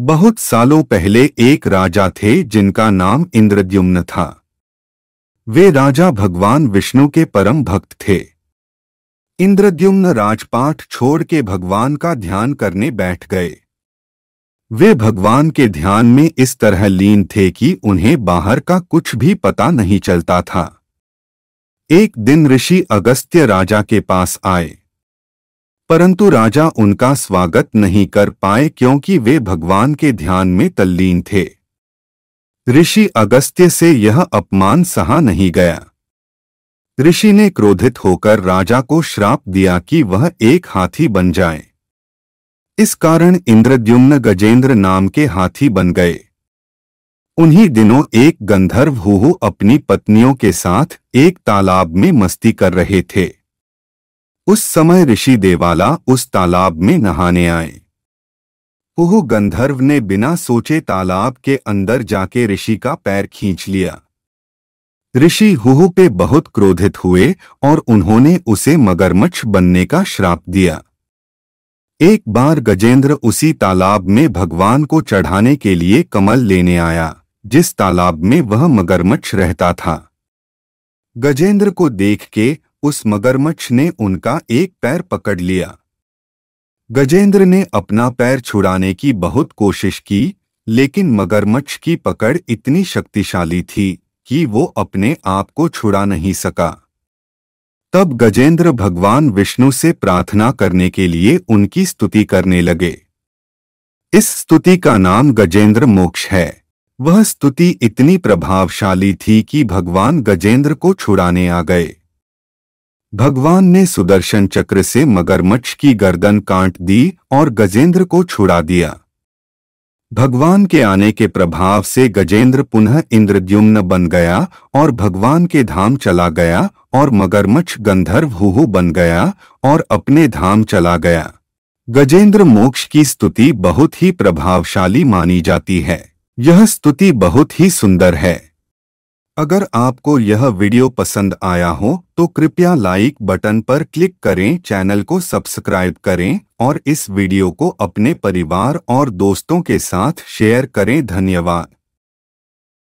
बहुत सालों पहले एक राजा थे जिनका नाम इंद्रद्युम्न था वे राजा भगवान विष्णु के परम भक्त थे इंद्रद्युम्न राजपाठ छोड़ के भगवान का ध्यान करने बैठ गए वे भगवान के ध्यान में इस तरह लीन थे कि उन्हें बाहर का कुछ भी पता नहीं चलता था एक दिन ऋषि अगस्त्य राजा के पास आए परंतु राजा उनका स्वागत नहीं कर पाए क्योंकि वे भगवान के ध्यान में तल्लीन थे ऋषि अगस्त्य से यह अपमान सहा नहीं गया ऋषि ने क्रोधित होकर राजा को श्राप दिया कि वह एक हाथी बन जाए इस कारण इंद्रद्युम्न गजेंद्र नाम के हाथी बन गए उन्हीं दिनों एक गंधर्व हुहु अपनी पत्नियों के साथ एक तालाब में मस्ती कर रहे थे उस समय ऋषि देवाला उस तालाब में नहाने आए ओह गंधर्व ने बिना सोचे तालाब के अंदर जाके ऋषि का पैर खींच लिया ऋषि हुहू पे बहुत क्रोधित हुए और उन्होंने उसे मगरमच्छ बनने का श्राप दिया एक बार गजेंद्र उसी तालाब में भगवान को चढ़ाने के लिए कमल लेने आया जिस तालाब में वह मगरमच्छ रहता था गजेंद्र को देख के उस मगरमच्छ ने उनका एक पैर पकड़ लिया गजेंद्र ने अपना पैर छुड़ाने की बहुत कोशिश की लेकिन मगरमच्छ की पकड़ इतनी शक्तिशाली थी कि वो अपने आप को छुड़ा नहीं सका तब गजेंद्र भगवान विष्णु से प्रार्थना करने के लिए उनकी स्तुति करने लगे इस स्तुति का नाम गजेंद्र मोक्ष है वह स्तुति इतनी प्रभावशाली थी कि भगवान गजेंद्र को छुड़ाने आ गए भगवान ने सुदर्शन चक्र से मगरमच्छ की गर्दन काट दी और गजेंद्र को छुड़ा दिया भगवान के आने के प्रभाव से गजेंद्र पुनः इंद्रद्युम्न बन गया और भगवान के धाम चला गया और मगरमच्छ गंधर्व हुहु बन गया और अपने धाम चला गया गजेंद्र मोक्ष की स्तुति बहुत ही प्रभावशाली मानी जाती है यह स्तुति बहुत ही सुंदर है अगर आपको यह वीडियो पसंद आया हो तो कृपया लाइक बटन पर क्लिक करें चैनल को सब्सक्राइब करें और इस वीडियो को अपने परिवार और दोस्तों के साथ शेयर करें धन्यवाद